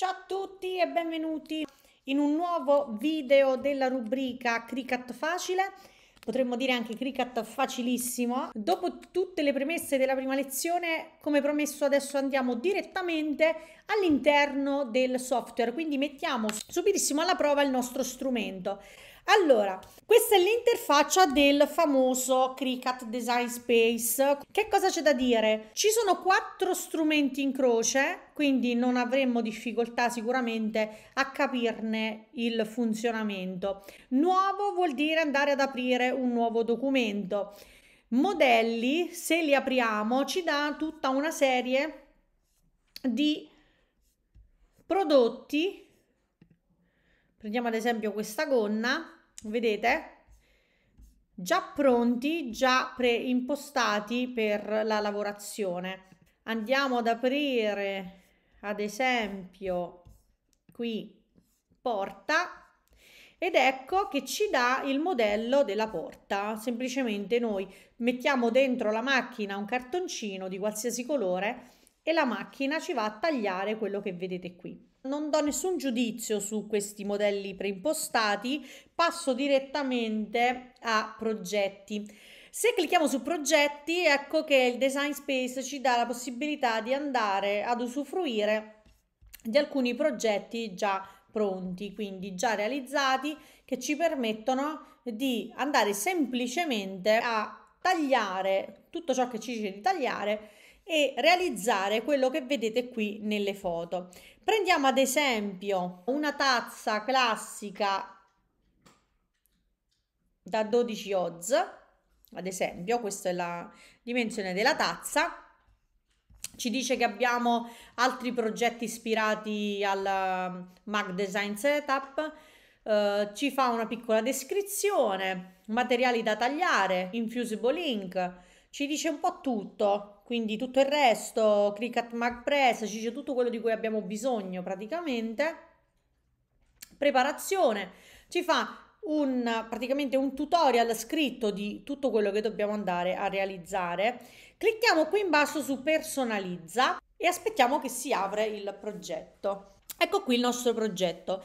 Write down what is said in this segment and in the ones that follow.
Ciao a tutti e benvenuti in un nuovo video della rubrica Cricut facile, potremmo dire anche Cricut facilissimo. Dopo tutte le premesse della prima lezione, come promesso adesso andiamo direttamente all'interno del software, quindi mettiamo subitissimo alla prova il nostro strumento. Allora, questa è l'interfaccia del famoso Cricut Design Space. Che cosa c'è da dire? Ci sono quattro strumenti in croce, quindi non avremmo difficoltà sicuramente a capirne il funzionamento. Nuovo vuol dire andare ad aprire un nuovo documento. Modelli, se li apriamo, ci dà tutta una serie di prodotti. Prendiamo ad esempio questa gonna vedete? Già pronti, già preimpostati per la lavorazione. Andiamo ad aprire ad esempio qui porta ed ecco che ci dà il modello della porta. Semplicemente noi mettiamo dentro la macchina un cartoncino di qualsiasi colore e la macchina ci va a tagliare quello che vedete qui. Non do nessun giudizio su questi modelli preimpostati, passo direttamente a progetti. Se clicchiamo su progetti, ecco che il Design Space ci dà la possibilità di andare ad usufruire di alcuni progetti già pronti, quindi già realizzati, che ci permettono di andare semplicemente a tagliare tutto ciò che ci dice di tagliare e realizzare quello che vedete qui nelle foto. Prendiamo ad esempio una tazza classica da 12 oz, ad esempio, questa è la dimensione della tazza. Ci dice che abbiamo altri progetti ispirati al um, Mac Design Setup, Uh, ci fa una piccola descrizione, materiali da tagliare, infusible ink, ci dice un po' tutto. Quindi tutto il resto, Cricut Mag Press, ci dice tutto quello di cui abbiamo bisogno praticamente. Preparazione, ci fa un, praticamente un tutorial scritto di tutto quello che dobbiamo andare a realizzare. Clicchiamo qui in basso su personalizza e aspettiamo che si apra il progetto. Ecco qui il nostro progetto.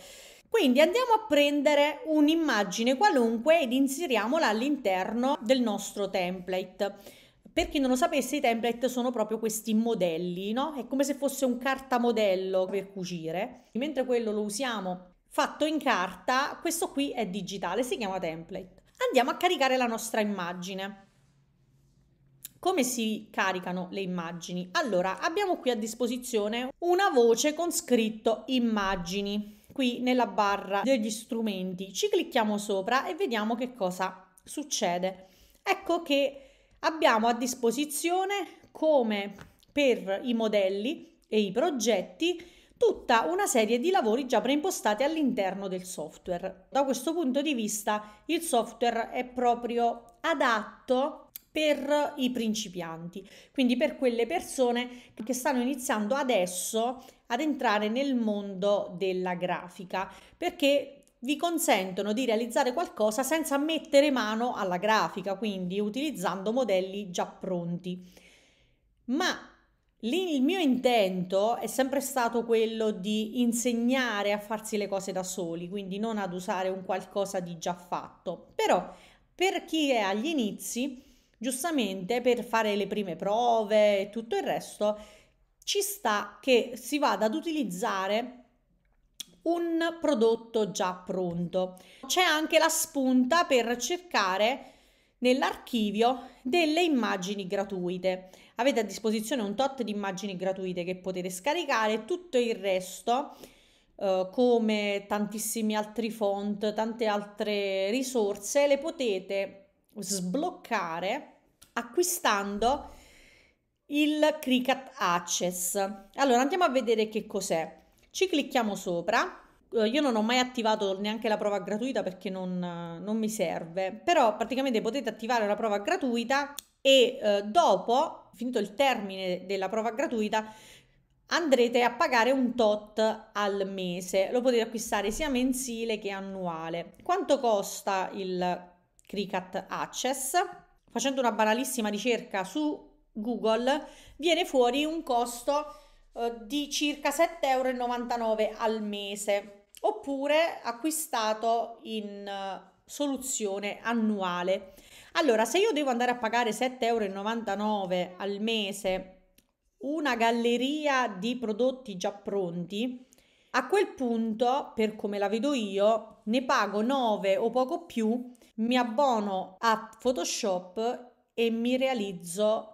Quindi andiamo a prendere un'immagine qualunque ed inseriamola all'interno del nostro template. Per chi non lo sapesse, i template sono proprio questi modelli, no? È come se fosse un cartamodello per cucire, mentre quello lo usiamo fatto in carta, questo qui è digitale, si chiama template. Andiamo a caricare la nostra immagine. Come si caricano le immagini? Allora, abbiamo qui a disposizione una voce con scritto immagini. Qui nella barra degli strumenti ci clicchiamo sopra e vediamo che cosa succede. Ecco che abbiamo a disposizione come per i modelli e i progetti tutta una serie di lavori già preimpostati all'interno del software. Da questo punto di vista il software è proprio adatto per i principianti, quindi per quelle persone che stanno iniziando adesso ad entrare nel mondo della grafica, perché vi consentono di realizzare qualcosa senza mettere mano alla grafica, quindi utilizzando modelli già pronti. Ma il mio intento è sempre stato quello di insegnare a farsi le cose da soli, quindi non ad usare un qualcosa di già fatto. Però per chi è agli inizi, giustamente per fare le prime prove e tutto il resto, ci sta che si vada ad utilizzare un prodotto già pronto. C'è anche la spunta per cercare nell'archivio delle immagini gratuite. Avete a disposizione un tot di immagini gratuite che potete scaricare, tutto il resto, eh, come tantissimi altri font, tante altre risorse, le potete sbloccare acquistando il Cricut Access. Allora andiamo a vedere che cos'è. Ci clicchiamo sopra. Eh, io non ho mai attivato neanche la prova gratuita perché non, eh, non mi serve, però praticamente potete attivare la prova gratuita e eh, dopo, finito il termine della prova gratuita, andrete a pagare un tot al mese. Lo potete acquistare sia mensile che annuale. Quanto costa il Cricut Access? Facendo una banalissima ricerca su Google viene fuori un costo eh, di circa 7,99 euro al mese oppure acquistato in eh, soluzione annuale. Allora, se io devo andare a pagare 7,99 euro al mese una galleria di prodotti già pronti, a quel punto, per come la vedo io, ne pago 9 o poco più, mi abbono a Photoshop e mi realizzo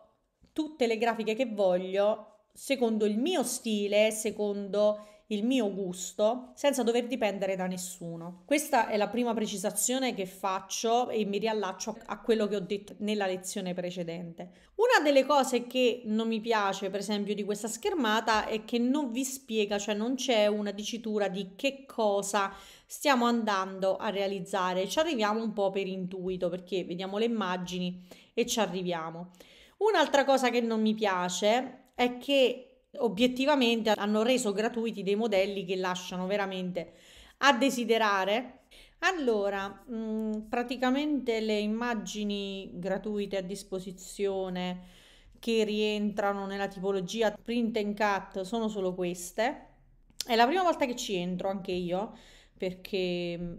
tutte le grafiche che voglio secondo il mio stile, secondo il mio gusto, senza dover dipendere da nessuno. Questa è la prima precisazione che faccio e mi riallaccio a quello che ho detto nella lezione precedente. Una delle cose che non mi piace, per esempio, di questa schermata è che non vi spiega, cioè non c'è una dicitura di che cosa stiamo andando a realizzare. Ci arriviamo un po' per intuito perché vediamo le immagini e ci arriviamo. Un'altra cosa che non mi piace è che obiettivamente hanno reso gratuiti dei modelli che lasciano veramente a desiderare. Allora, mh, mm, praticamente le immagini gratuite a disposizione che rientrano nella tipologia print and cut sono solo queste. È la prima volta che ci entro anche io perché mm,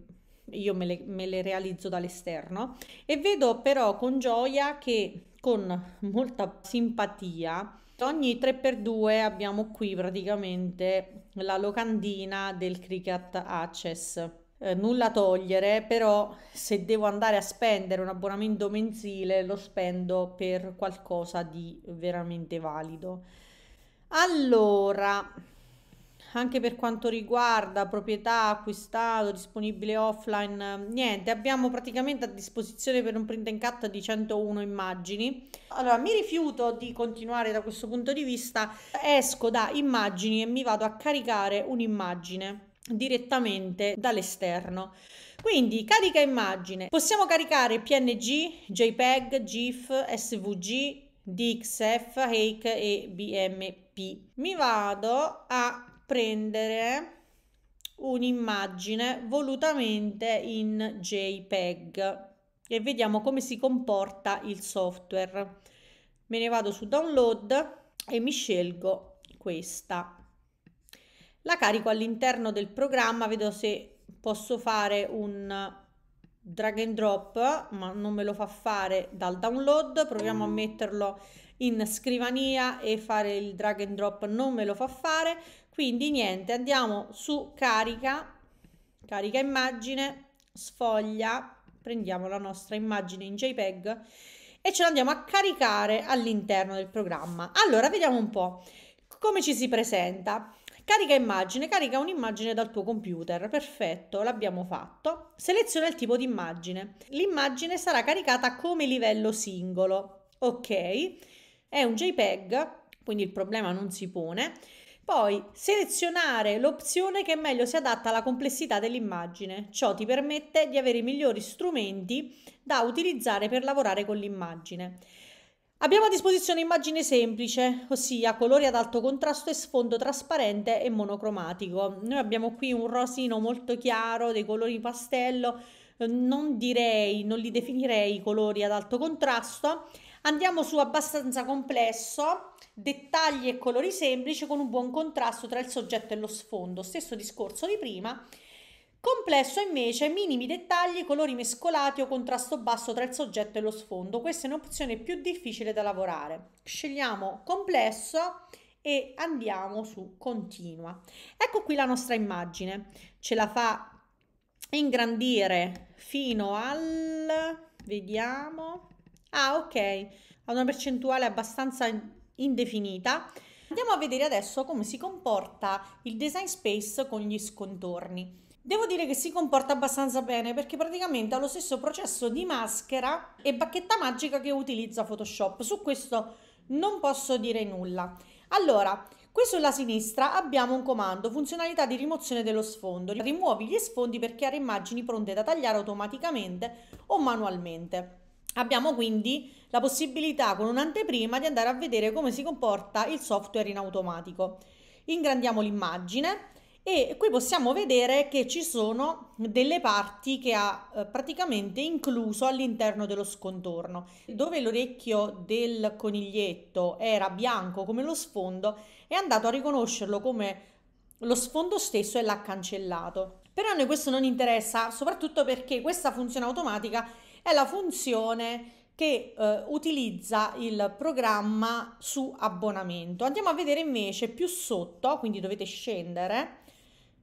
io me le, me le realizzo dall'esterno e vedo però con gioia che con molta simpatia Esatto, ogni 3x2 abbiamo qui praticamente la locandina del Cricut Access. Eh, nulla a togliere, però se devo andare a spendere un abbonamento mensile lo spendo per qualcosa di veramente valido. Allora, anche per quanto riguarda proprietà acquistato, disponibile offline, ehm, niente, abbiamo praticamente a disposizione per un print and cut di 101 immagini. Allora, mi rifiuto di continuare da questo punto di vista, esco da immagini e mi vado a caricare un'immagine direttamente dall'esterno. Quindi carica immagine, possiamo caricare PNG, JPEG, GIF, SVG, DXF, Hake e BMP. Mi vado a prendere un'immagine volutamente in JPEG e vediamo come si comporta il software. Me ne vado su download e mi scelgo questa. La carico all'interno del programma, vedo se posso fare un drag and drop, ma non me lo fa fare dal download, proviamo a metterlo in scrivania e fare il drag and drop non me lo fa fare quindi niente, andiamo su carica, carica immagine, sfoglia, prendiamo la nostra immagine in JPEG e ce l'andiamo a caricare all'interno del programma. Allora, vediamo un po' come ci si presenta. Carica immagine, carica un'immagine dal tuo computer, perfetto, l'abbiamo fatto. Seleziona il tipo di immagine. L'immagine sarà caricata come livello singolo, ok? È un JPEG, quindi il problema non si pone. Poi selezionare l'opzione che meglio si adatta alla complessità dell'immagine. Ciò ti permette di avere i migliori strumenti da utilizzare per lavorare con l'immagine. Abbiamo a disposizione immagine semplice, ossia colori ad alto contrasto e sfondo trasparente e monocromatico. Noi abbiamo qui un rosino molto chiaro, dei colori pastello, non direi, non li definirei colori ad alto contrasto Andiamo su abbastanza complesso, dettagli e colori semplici con un buon contrasto tra il soggetto e lo sfondo, stesso discorso di prima. Complesso invece, minimi dettagli, colori mescolati o contrasto basso tra il soggetto e lo sfondo. Questa è un'opzione più difficile da lavorare. Scegliamo complesso e andiamo su continua. Ecco qui la nostra immagine. Ce la fa ingrandire fino al... vediamo... Ah, ok, ha una percentuale abbastanza indefinita. Andiamo a vedere adesso come si comporta il design space con gli scontorni. Devo dire che si comporta abbastanza bene perché praticamente ha lo stesso processo di maschera e bacchetta magica che utilizza Photoshop. Su questo non posso dire nulla. Allora, qui sulla sinistra abbiamo un comando, funzionalità di rimozione dello sfondo. Rimuovi gli sfondi per creare immagini pronte da tagliare automaticamente o manualmente. Abbiamo quindi la possibilità con un'anteprima di andare a vedere come si comporta il software in automatico. Ingrandiamo l'immagine e qui possiamo vedere che ci sono delle parti che ha eh, praticamente incluso all'interno dello scontorno. Dove l'orecchio del coniglietto era bianco come lo sfondo, è andato a riconoscerlo come lo sfondo stesso e l'ha cancellato. Però a noi questo non interessa, soprattutto perché questa funzione automatica è la funzione che eh, utilizza il programma su abbonamento. Andiamo a vedere invece più sotto, quindi dovete scendere,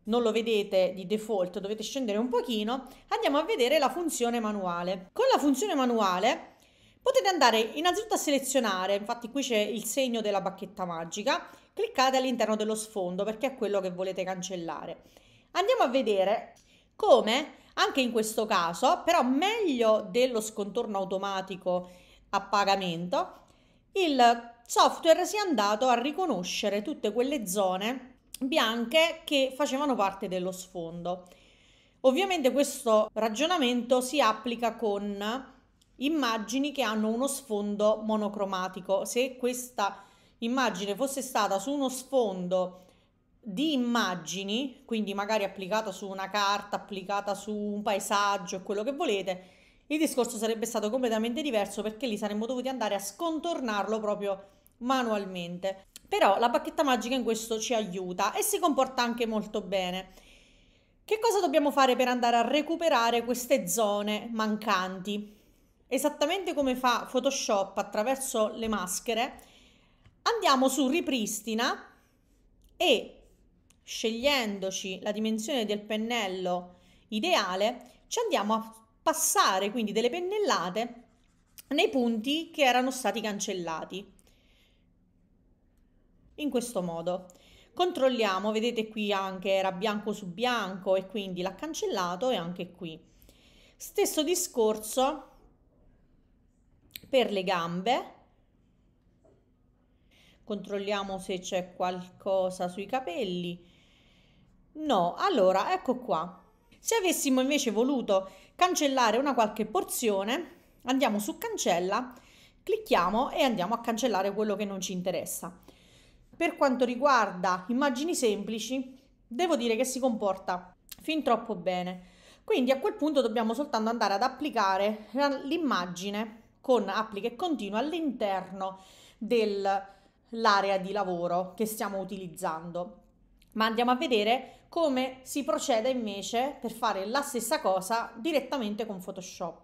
non lo vedete di default, dovete scendere un pochino, andiamo a vedere la funzione manuale. Con la funzione manuale potete andare innanzitutto a selezionare, infatti qui c'è il segno della bacchetta magica, cliccate all'interno dello sfondo perché è quello che volete cancellare. Andiamo a vedere come anche in questo caso, però meglio dello scontorno automatico a pagamento, il software si è andato a riconoscere tutte quelle zone bianche che facevano parte dello sfondo. Ovviamente questo ragionamento si applica con immagini che hanno uno sfondo monocromatico. Se questa immagine fosse stata su uno sfondo di immagini, quindi magari applicata su una carta, applicata su un paesaggio, quello che volete, il discorso sarebbe stato completamente diverso perché lì saremmo dovuti andare a scontornarlo proprio manualmente. Però la bacchetta magica in questo ci aiuta e si comporta anche molto bene. Che cosa dobbiamo fare per andare a recuperare queste zone mancanti? Esattamente come fa Photoshop attraverso le maschere, andiamo su ripristina e scegliendoci la dimensione del pennello ideale, ci andiamo a passare quindi delle pennellate nei punti che erano stati cancellati. In questo modo. Controlliamo, vedete qui anche era bianco su bianco e quindi l'ha cancellato e anche qui. Stesso discorso per le gambe. Controlliamo se c'è qualcosa sui capelli No, allora, ecco qua. Se avessimo invece voluto cancellare una qualche porzione, andiamo su cancella, clicchiamo e andiamo a cancellare quello che non ci interessa. Per quanto riguarda immagini semplici, devo dire che si comporta fin troppo bene. Quindi a quel punto dobbiamo soltanto andare ad applicare l'immagine con applica e continua all'interno dell'area di lavoro che stiamo utilizzando ma andiamo a vedere come si procede invece per fare la stessa cosa direttamente con Photoshop.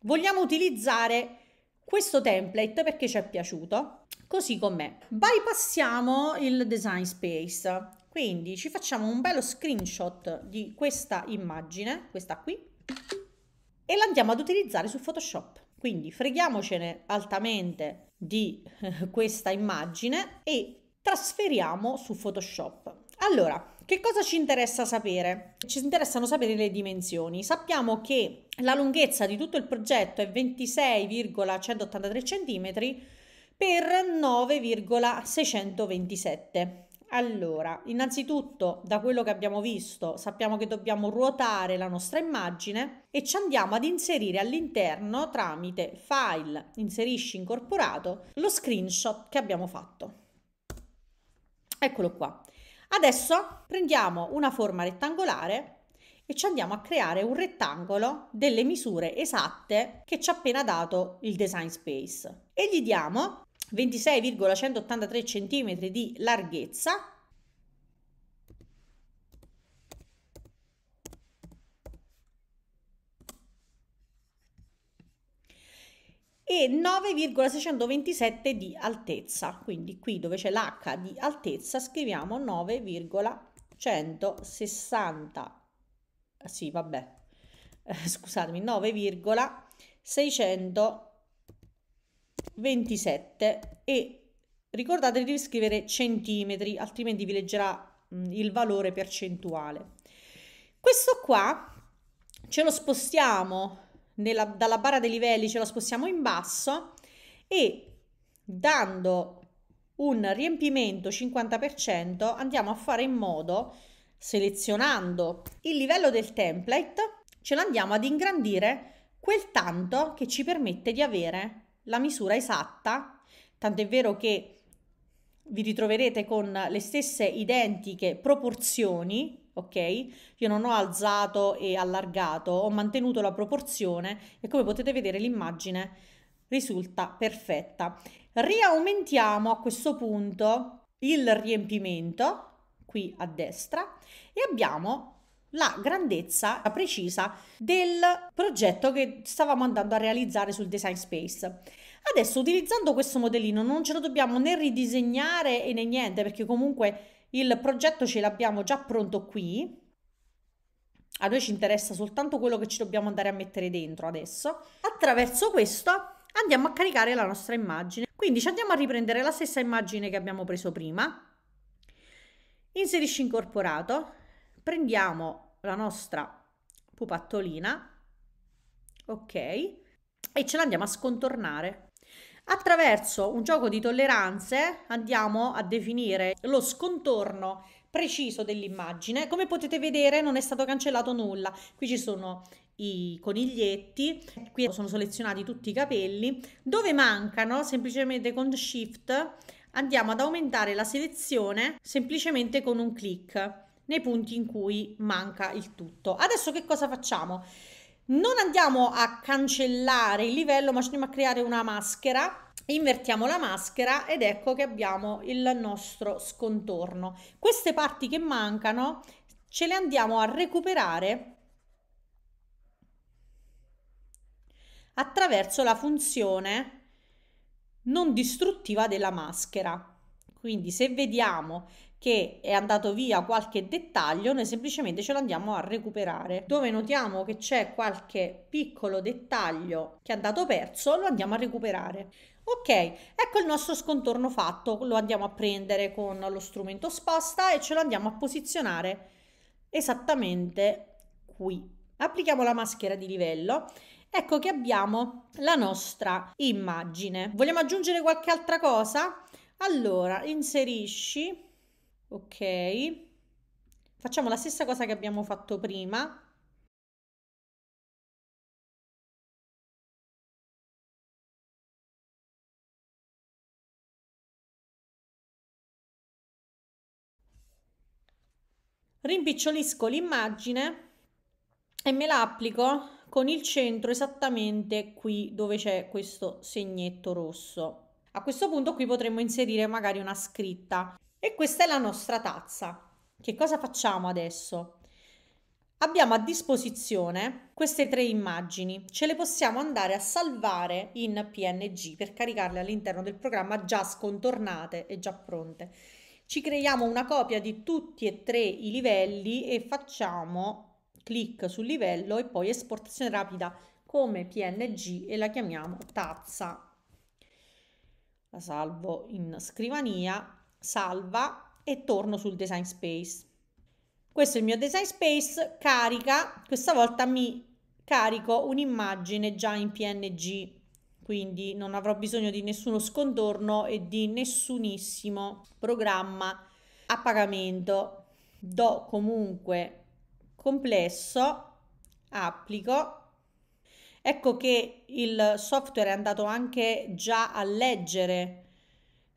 Vogliamo utilizzare questo template perché ci è piaciuto, così com'è. Bypassiamo il design space, quindi ci facciamo un bello screenshot di questa immagine, questa qui, e la andiamo ad utilizzare su Photoshop. Quindi freghiamocene altamente di questa immagine e trasferiamo su Photoshop. Allora, che cosa ci interessa sapere? Ci interessano sapere le dimensioni. Sappiamo che la lunghezza di tutto il progetto è 26,183 cm per 9,627. Allora, innanzitutto, da quello che abbiamo visto, sappiamo che dobbiamo ruotare la nostra immagine e ci andiamo ad inserire all'interno tramite file, inserisci incorporato, lo screenshot che abbiamo fatto. Eccolo qua. Adesso prendiamo una forma rettangolare e ci andiamo a creare un rettangolo delle misure esatte che ci ha appena dato il design space e gli diamo 26,183 cm di larghezza e 9,627 di altezza. Quindi qui dove c'è l'H di altezza scriviamo 9,160. Eh, sì, vabbè, eh, scusatemi, 9,627 e ricordate di scrivere centimetri, altrimenti vi leggerà mh, il valore percentuale. Questo qua ce lo spostiamo nella, dalla barra dei livelli ce la spostiamo in basso e dando un riempimento 50% andiamo a fare in modo selezionando il livello del template ce l'andiamo ad ingrandire quel tanto che ci permette di avere la misura esatta tanto è vero che vi ritroverete con le stesse identiche proporzioni ok? Io non ho alzato e allargato, ho mantenuto la proporzione e come potete vedere l'immagine risulta perfetta. Riaumentiamo a questo punto il riempimento qui a destra e abbiamo la grandezza precisa del progetto che stavamo andando a realizzare sul Design Space. Adesso utilizzando questo modellino non ce lo dobbiamo né ridisegnare né niente perché comunque il progetto ce l'abbiamo già pronto qui. A noi ci interessa soltanto quello che ci dobbiamo andare a mettere dentro adesso. Attraverso questo andiamo a caricare la nostra immagine. Quindi ci andiamo a riprendere la stessa immagine che abbiamo preso prima. Inserisci incorporato. Prendiamo la nostra pupattolina. Ok. E ce l'andiamo a scontornare. Attraverso un gioco di tolleranze andiamo a definire lo scontorno preciso dell'immagine. Come potete vedere non è stato cancellato nulla. Qui ci sono i coniglietti, qui sono selezionati tutti i capelli. Dove mancano, semplicemente con Shift andiamo ad aumentare la selezione semplicemente con un clic nei punti in cui manca il tutto. Adesso che cosa facciamo? non andiamo a cancellare il livello ma ci andiamo a creare una maschera invertiamo la maschera ed ecco che abbiamo il nostro scontorno queste parti che mancano ce le andiamo a recuperare attraverso la funzione non distruttiva della maschera quindi se vediamo che è andato via qualche dettaglio, noi semplicemente ce lo andiamo a recuperare. Dove notiamo che c'è qualche piccolo dettaglio che è andato perso, lo andiamo a recuperare. Ok, ecco il nostro scontorno fatto, lo andiamo a prendere con lo strumento sposta e ce lo andiamo a posizionare esattamente qui. Applichiamo la maschera di livello ecco che abbiamo la nostra immagine. Vogliamo aggiungere qualche altra cosa? Allora, inserisci ok. Facciamo la stessa cosa che abbiamo fatto prima. Rimpicciolisco l'immagine e me la applico con il centro esattamente qui dove c'è questo segnetto rosso. A questo punto qui potremmo inserire magari una scritta. E questa è la nostra tazza. Che cosa facciamo adesso? Abbiamo a disposizione queste tre immagini, ce le possiamo andare a salvare in PNG per caricarle all'interno del programma già scontornate e già pronte. Ci creiamo una copia di tutti e tre i livelli e facciamo clic sul livello e poi esportazione rapida come PNG e la chiamiamo tazza. La salvo in scrivania salva e torno sul design space. Questo è il mio design space, carica, questa volta mi carico un'immagine già in PNG, quindi non avrò bisogno di nessuno scontorno e di nessunissimo programma a pagamento. Do comunque complesso, applico, ecco che il software è andato anche già a leggere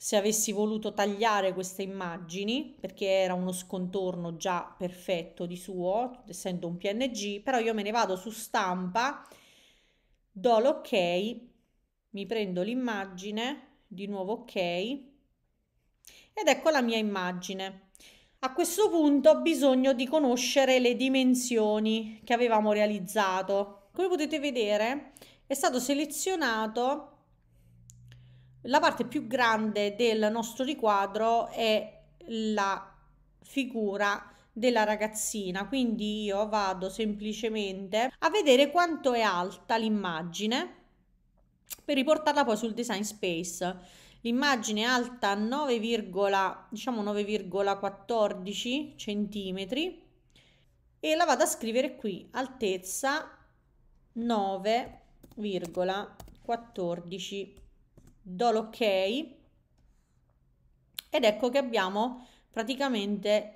se avessi voluto tagliare queste immagini, perché era uno scontorno già perfetto di suo, essendo un PNG, però io me ne vado su stampa, do l'ok, mi prendo l'immagine, di nuovo ok, ed ecco la mia immagine. A questo punto ho bisogno di conoscere le dimensioni che avevamo realizzato. Come potete vedere è stato selezionato la parte più grande del nostro riquadro è la figura della ragazzina quindi io vado semplicemente a vedere quanto è alta l'immagine per riportarla poi sul design space l'immagine è alta 9, diciamo 9,14 centimetri e la vado a scrivere qui altezza 9,14 cm do l'ok ed ecco che abbiamo praticamente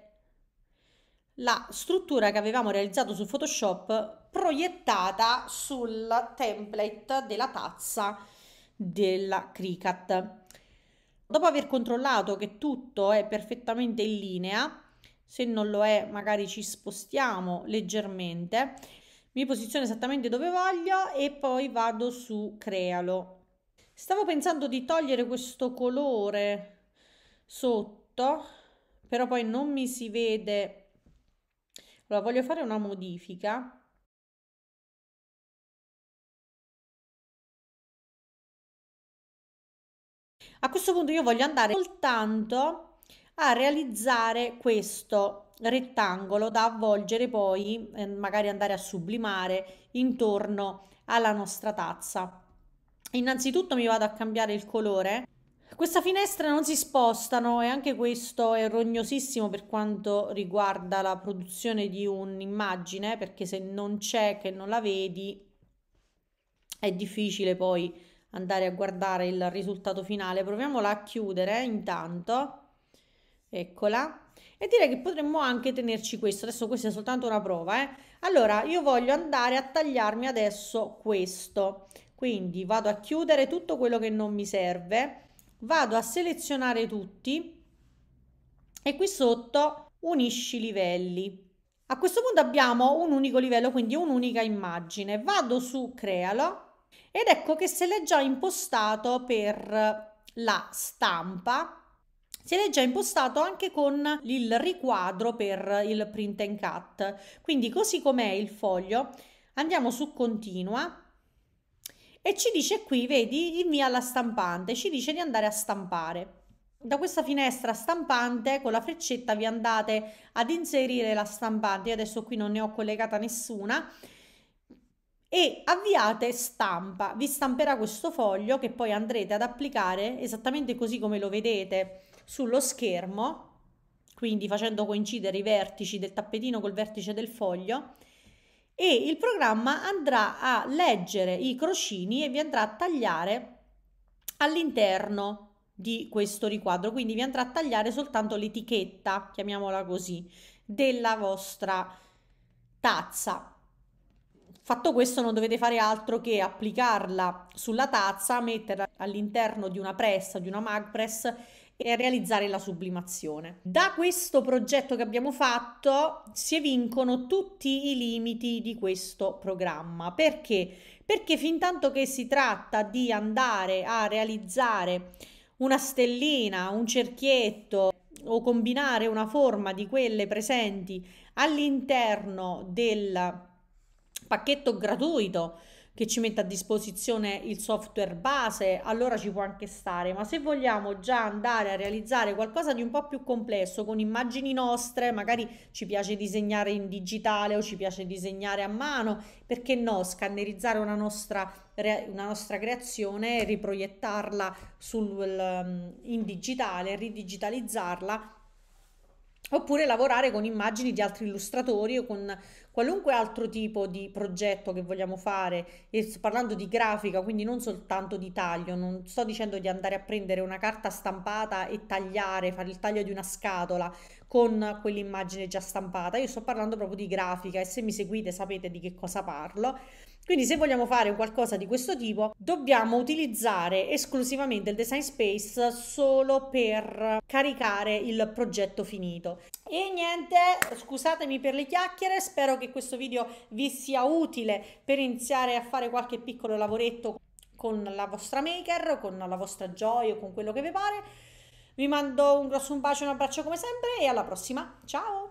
la struttura che avevamo realizzato su Photoshop proiettata sul template della tazza della Cricut. Dopo aver controllato che tutto è perfettamente in linea, se non lo è magari ci spostiamo leggermente, mi posiziono esattamente dove voglio e poi vado su crealo. Stavo pensando di togliere questo colore sotto, però poi non mi si vede. Allora, voglio fare una modifica. A questo punto io voglio andare soltanto a realizzare questo rettangolo da avvolgere poi, eh, magari andare a sublimare intorno alla nostra tazza. Innanzitutto mi vado a cambiare il colore. Questa finestra non si spostano e anche questo è rognosissimo per quanto riguarda la produzione di un'immagine, perché se non c'è che non la vedi è difficile poi andare a guardare il risultato finale. Proviamola a chiudere intanto. Eccola. E direi che potremmo anche tenerci questo. Adesso questa è soltanto una prova, eh. Allora, io voglio andare a tagliarmi adesso questo. Quindi vado a chiudere tutto quello che non mi serve, vado a selezionare tutti e qui sotto unisci livelli. A questo punto abbiamo un unico livello, quindi un'unica immagine. Vado su crealo ed ecco che se l'è già impostato per la stampa se l'è già impostato anche con il riquadro per il print and cut. Quindi così com'è il foglio, andiamo su continua e ci dice qui, vedi, invia la stampante, ci dice di andare a stampare. Da questa finestra stampante con la freccetta vi andate ad inserire la stampante, io adesso qui non ne ho collegata nessuna, e avviate stampa, vi stamperà questo foglio che poi andrete ad applicare esattamente così come lo vedete sullo schermo, quindi facendo coincidere i vertici del tappetino col vertice del foglio e il programma andrà a leggere i crocini e vi andrà a tagliare all'interno di questo riquadro, quindi vi andrà a tagliare soltanto l'etichetta, chiamiamola così, della vostra tazza. Fatto questo non dovete fare altro che applicarla sulla tazza, metterla all'interno di una pressa, di una mag press e a realizzare la sublimazione. Da questo progetto che abbiamo fatto si evincono tutti i limiti di questo programma. Perché? Perché fin tanto che si tratta di andare a realizzare una stellina, un cerchietto o combinare una forma di quelle presenti all'interno del pacchetto gratuito che ci mette a disposizione il software base, allora ci può anche stare, ma se vogliamo già andare a realizzare qualcosa di un po' più complesso con immagini nostre, magari ci piace disegnare in digitale o ci piace disegnare a mano, perché no, scannerizzare una nostra una nostra creazione, riproiettarla sul, ehm, in digitale, ridigitalizzarla oppure lavorare con immagini di altri illustratori o con qualunque altro tipo di progetto che vogliamo fare e sto parlando di grafica quindi non soltanto di taglio non sto dicendo di andare a prendere una carta stampata e tagliare fare il taglio di una scatola con quell'immagine già stampata io sto parlando proprio di grafica e se mi seguite sapete di che cosa parlo quindi se vogliamo fare qualcosa di questo tipo, dobbiamo utilizzare esclusivamente il design space solo per caricare il progetto finito. E niente, scusatemi per le chiacchiere, spero che questo video vi sia utile per iniziare a fare qualche piccolo lavoretto con la vostra maker, con la vostra joy o con quello che vi pare. Vi mando un grosso un bacio, un abbraccio come sempre e alla prossima. Ciao!